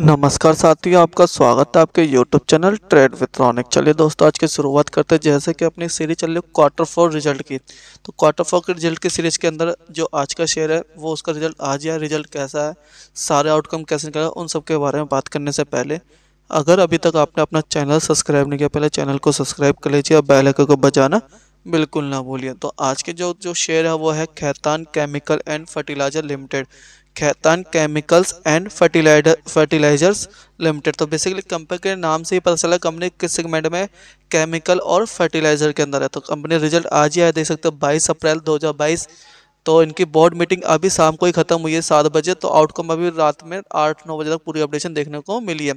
नमस्कार साथियों आपका स्वागत है आपके YouTube channel trade with Ronik चलिए दोस्तों आज की शुरुआत करते हैं जैसे कि अपनी सीरीज चल रही है क्वार्टर फोर रिजल्ट की तो क्वार्टर फोर के रिजल्ट की सीरीज के अंदर जो आज का शेयर है वो उसका रिजल्ट आज या रिजल्ट कैसा है सारे आउटकम कैसे निकला उन सब के बारे में बात करने से पहले अगर अभी तक आपने अपना चैनल सब्सक्राइब नहीं किया पहले चैनल को सब्सक्राइब कर लीजिए और बैलक को बजाना बिल्कुल ना भूलिए तो आज के जो जो शेयर है वो है Khaitan chemical and fertilizer limited Khaitan chemicals and fertilizers limited तो बेसिकली कंपनी के नाम से ही पता चला कंपनी किस सेगमेंट में केमिकल और फर्टिलाइजर के अंदर है तो कंपनी रिजल्ट आज ही आया देख सकते हो बाईस अप्रैल 2022 तो इनकी बोर्ड मीटिंग अभी शाम को ही खत्म हुई है सात बजे तो आउटकम अभी रात में आठ नौ बजे तक पूरी अपडेशन देखने को मिली है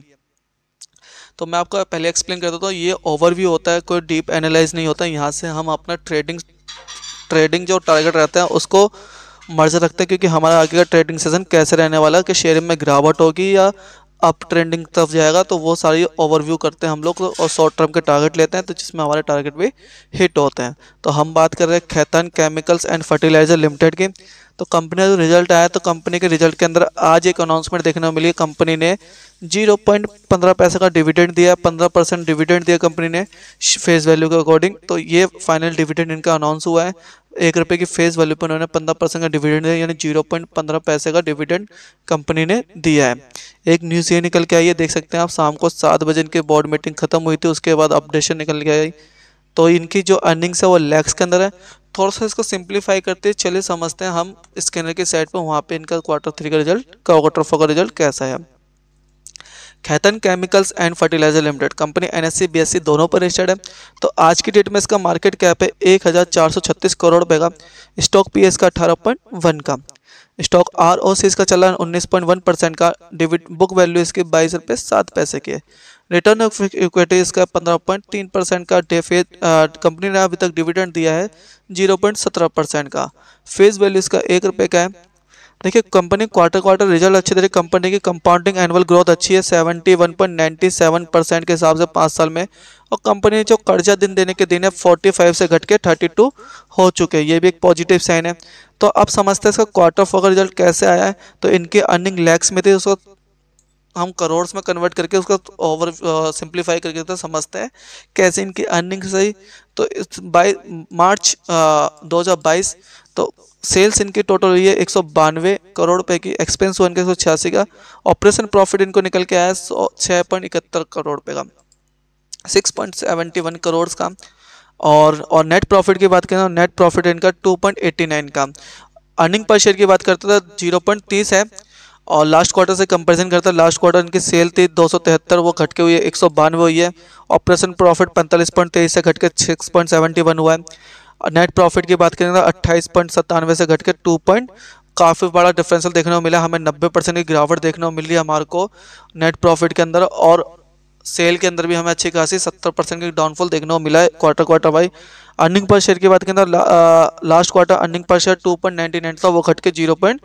तो मैं आपको पहले एक्सप्लेन करता हूँ तो ये ओवरव्यू होता है कोई डीप एनालाइज नहीं होता है यहाँ से हम अपना ट्रेडिंग ट्रेडिंग जो टारगेट रहते हैं उसको मर्जी रखते हैं क्योंकि हमारा आगे का ट्रेडिंग सेशन कैसे रहने वाला है कि शेयर में गिरावट होगी या अप ट्रेंडिंग तरफ जाएगा तो वो सारी ओवरव्यू करते हैं हम लोग और शॉर्ट टर्म के टारगेट लेते हैं तो जिसमें हमारे टारगेट भी हिट होते हैं तो हम बात कर रहे हैं Khaitan chemicals and fertilizer limited की तो कंपनी का जो रिजल्ट आया तो कंपनी के रिजल्ट के अंदर आज एक अनाउंसमेंट देखने को मिली कंपनी ने जीरो पॉइंट पंद्रह पैसे का डिविडेंड दिया पंद्रह परसेंट डिविडेंड दिया कंपनी ने फेस वैल्यू के अकॉर्डिंग तो ये फाइनल डिविडेंड इनका अनाउंस हुआ है एक रुपये की फेस वैल्यू पर उन्होंने पंद्रह परसेंट का डिविडेंड दिया यानी जीरो पॉइंट पंद्रह पैसे का डिविडेंड कंपनी ने दिया है एक न्यूज़ ये निकल के आई है देख सकते हैं आप शाम को सात बजे इनकी बोर्ड मीटिंग खत्म हुई थी उसके बाद अपडेशन निकल के आई तो इनकी जो अर्निंग्स है वो लैक्स के अंदर है थोड़ा सा इसको सिंप्लीफाई करते चले समझते हैं हम स्कैनर के साइड पर वहाँ पे इनका क्वार्टर थ्री का रिजल्ट क्वार्टर फोर का रिजल्ट कैसा है Khaitan chemicals and fertilizer limited company N S C दोनों पर रजिस्टर्ड है तो आज की डेट में इसका मार्केट कैप है एक हज़ार चार सौ छत्तीस करोड़ रुपये का स्टॉक पी एस का अठारह पॉइंट वन का स्टॉक आर ओ सी इसका है उन्नीस पॉइंट वन परसेंट का डिविड बुक वैल्यू इसके बाईस रुपये सात पैसे की है रिटर्न ऑफ इक्विटी इसका पंद्रह पॉइंट तीन परसेंट का डेफेज कंपनी ने अभी तक डिविडेंड दिया है जीरो पॉइंट सत्रह परसेंट का फेस वैल्यू इसका एक रुपये का है देखिए कंपनी क्वार्टर क्वार्टर रिजल्ट अच्छे दे कंपनी की कंपाउंडिंग एनुअल ग्रोथ अच्छी है seventy one point ninety seven percent के हिसाब से पाँच साल में और कंपनी जो कर्जा दिन देने के दिन है फोर्टी फाइव से घट के थर्टी टू हो चुके हैं ये भी एक पॉजिटिव साइन है तो अब समझते हैं इसका क्वार्टर फोर का रिजल्ट कैसे आया है तो इनकी अर्निंग लैक्स में थी उसको हम करोड़ में कन्वर्ट करके उसका ओवर सिंप्लीफाई करके तो समझते हैं कैसे इनकी अर्निंग सही तो बाई मार्च दो हज़ार बाईस तो सेल्स इनकी टोटल हुई है एक सौ बानवे करोड़ रुपए की एक्सपेंस हुआ इनका एक सौ छियासी का ऑपरेशन प्रॉफिट इनको निकल के आया सौ छः पॉइंट इकहत्तर करोड़ रुपये का six point seventy one crore का और और नेट प्रॉफिट की बात करें तो नेट प्रॉफिट इनका टू पॉइंट एट्टी नाइन का अर्निंग पर शेयर की बात करते तो जीरो पॉइंट तीस है और लास्ट क्वार्टर से कंपेरिजन करता है लास्ट क्वार्टर इनकी सेल थी दो वो घट के हुई है एक हुई है ऑपरेशन प्रॉफिट पैंतालीस से घट के सिक्स हुआ है नेट प्रॉफिट की बात करें तो अट्ठाईस पॉइंट सत्तानवे से घट के टू पॉइंट काफ़ी बड़ा डिफरेंसल देखने को मिला हमें नब्बे परसेंट की गिरावट देखने को मिल रही है हमारे को नेट प्रॉफिट के अंदर और सेल के अंदर भी हमें अच्छी खासी सत्तर परसेंट की डाउनफॉल देखने को मिला है quarter quarter wise earning per share की बात करें तो ला, last quarter earning per share two point ninety nine था वो घट के जीरो पॉइंट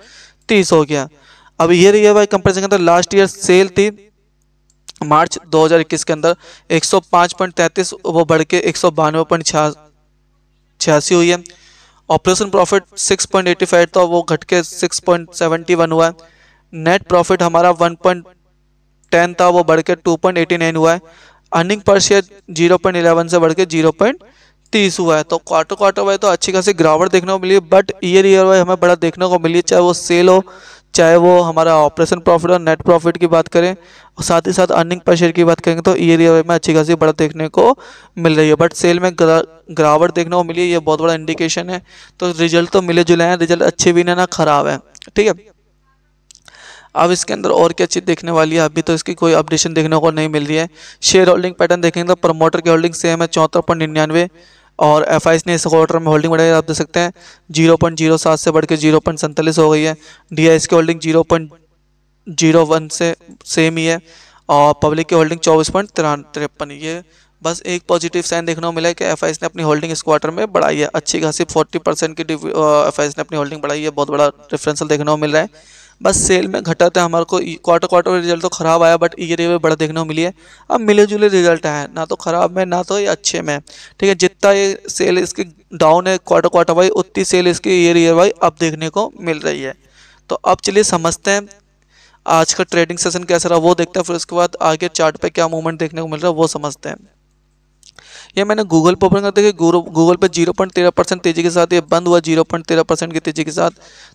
तीस हो गया अब ईयर ईयर वाई कंपेरिजन के अंदर लास्ट ईयर सेल थी मार्च 2021 के अंदर 105.33 वो बढ़ के एक छियासी हुई है ऑपरेशन प्रॉफिट 6.85 था वो घट के 6.71 हुआ है नेट प्रॉफिट हमारा 1.10 था वो बढ़ के 2.89 हुआ है अर्निंग पर शेयर 0.11 से बढ़ के 0.30 हुआ है तो क्वार्टर क्वार्टर वाई तो अच्छी खासी गिरावट देखने को मिली बट ईयर ईयर वाइज हमें बड़ा देखने को मिली चाहे वो सेल हो चाहे वो हमारा ऑपरेशन प्रॉफिट और नेट प्रॉफिट की बात करें और साथ ही साथ अर्निंग पर शेयर की बात करेंगे तो ईयर ईयर में अच्छी खासी बढ़त देखने को मिल रही है बट सेल में गिरावट देखने को मिली है ये बहुत बड़ा इंडिकेशन है तो रिजल्ट तो मिले जुले हैं रिजल्ट अच्छे भी नहीं ना ख़राब है ठीक है अब इसके अंदर और क्या चीज़ देखने वाली है अभी तो इसकी कोई अपडेशन देखने को नहीं मिल रही है शेयर होल्डिंग पैटर्न देखेंगे तो प्रमोटर की होल्डिंग सेम है चौहत्तर पॉइंट निन्यानवे और एफ ने इस क्वार्टर में होल्डिंग बढ़ाई आप देख सकते हैं जीरो पॉइंट जीरो सात से बढ़ के जीरो पॉइंट सैंतालीस हो गई है डी आई की holding zero point zero one से सेम ही है और पब्लिक की होल्डिंग चौबीस पॉइंट तिरान तिरपन ये बस एक पॉजिटिव साइन देखने को मिला है कि एफ ने अपनी होल्डिंग इस क्वार्टर में बढ़ाई है अच्छी खासी फोर्टी परसेंट की एफ ने अपनी होल्डिंग बढ़ाई है बहुत बड़ा डिफ्रेंसल देखने को मिल रहा है बस सेल में घटा था हमारे को क्वार्टर क्वार्टर में रिजल्ट तो ख़राब आया बट ईयर ईयर में बड़ा देखने को मिली है अब मिले जुले रिजल्ट आए ना तो ख़राब में ना तो ये अच्छे में ठीक है जितना ये सेल इसकी डाउन है क्वार्टर क्वार्टर वाई उतनी सेल इसकी ईयर ईयर वाई अब देखने को मिल रही है तो अब चलिए समझते हैं आज का ट्रेडिंग सेशन कैसा रहा वो देखते हैं फिर उसके बाद आगे चार्ट पे क्या मूवमेंट देखने को मिल रहा है वो समझते हैं ये मैंने गूगल पर ओपन कर देखिए गूगल पर जीरो पॉइंट तेरह परसेंट तेज़ी के साथ ये बंद हुआ जीरो पॉइंट तेरह परसेंट की तेज़ी के साथ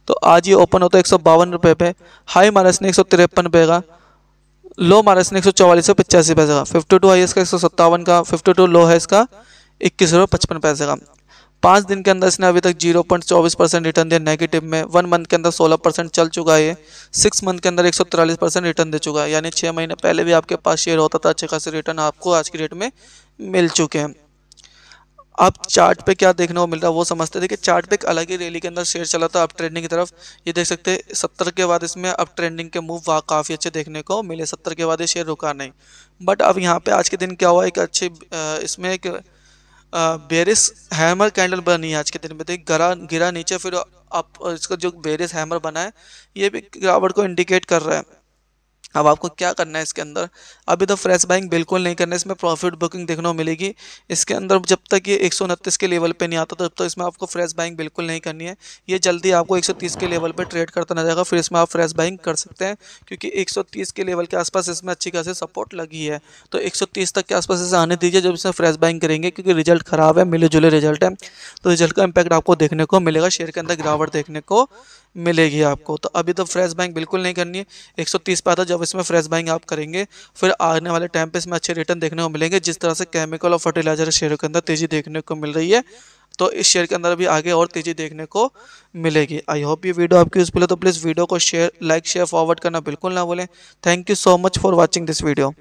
तो आज ये ओपन होता है एक सौ बावन रुपये पे हाई महाराष्ट्र ने एक सौ तिरपन रुपये का लो महाराष्ट्र ने एक सौ चौवालीस सौ पचासी पैसे का फिफ्टी टू हाई इसका एक सौ सत्तावन का फिफ्टी टू लो है इसका इक्कीस रुपये पचपन पैसे का पाँच दिन के अंदर इसने अभी तक जीरो पॉइंट चौबीस परसेंट रिटर्न दिया नेगेटिव में वन मंथ के अंदर सोलह परसेंट चल चुका है सिक्स मंथ के अंदर एक सौ तिरालीस परसेंट रिटर्न दे चुका है यानी छः महीने पहले भी आपके पास शेयर होता था अच्छे खासे रिटर्न आपको आज की डेट में मिल चुके हैं आप चार्ट पे क्या देखने को मिल रहा है वो समझते थे कि चार्ट पे एक अलग ही रैली के अंदर शेयर चला था अब ट्रेंडिंग की तरफ ये देख सकते हैं सत्तर के बाद इसमें अब ट्रेंडिंग के मूव वहाँ काफ़ी अच्छे देखने को मिले सत्तर के बाद ये शेयर रुका नहीं बट अब यहाँ पे आज के दिन क्या हुआ एक अच्छे इसमें एक बेरिस हैमर कैंडल बनी आज के दिन में तो गिरा गिरा नीचे फिर आप इसका जो बेरिस हैमर बना है ये भी गिरावट को इंडिकेट कर रहा है अब आपको क्या करना है इसके अंदर अभी तो फ्रेश बाइंग बिल्कुल नहीं करना है इसमें प्रॉफिट बुकिंग देखने को मिलेगी इसके अंदर जब तक ये एक के लेवल पे नहीं आता तब तक तो इसमें आपको फ्रेश बाइंग बिल्कुल नहीं करनी है ये जल्दी आपको 130 के लेवल पे ट्रेड करता ना जाएगा फिर इसमें आप फ्रेश बाइंग कर सकते हैं क्योंकि एक के लेवल के आसपास इसमें अच्छी खासी सपोर्ट लगी है तो एक तक के आसपास इसे आने दीजिए जब इसमें फ्रेश बाइंग करेंगे क्योंकि रिजल्ट ख़राब है मिले जुले रिजल्ट है तो रिजल्ट का इम्पैक्ट आपको देखने को मिलेगा शेयर के अंदर गिरावट देखने को मिलेगी आपको तो अभी तो फ्रेश बाइंग बिल्कुल नहीं करनी है एक पे आता जब अब इसमें फ्रेश बाइंग आप करेंगे फिर आने वाले टाइम पर इसमें अच्छे रिटर्न देखने को मिलेंगे जिस तरह से केमिकल और फर्टिलाइजर शेयर के अंदर तेज़ी देखने को मिल रही है तो इस शेयर के अंदर भी आगे और तेज़ी देखने को मिलेगी आई होप ये वीडियो आपकी यूज़फुल है तो प्लीज़ वीडियो को शेयर लाइक शेयर फॉरवर्ड करना बिल्कुल ना भूलें thank you so much for watching this video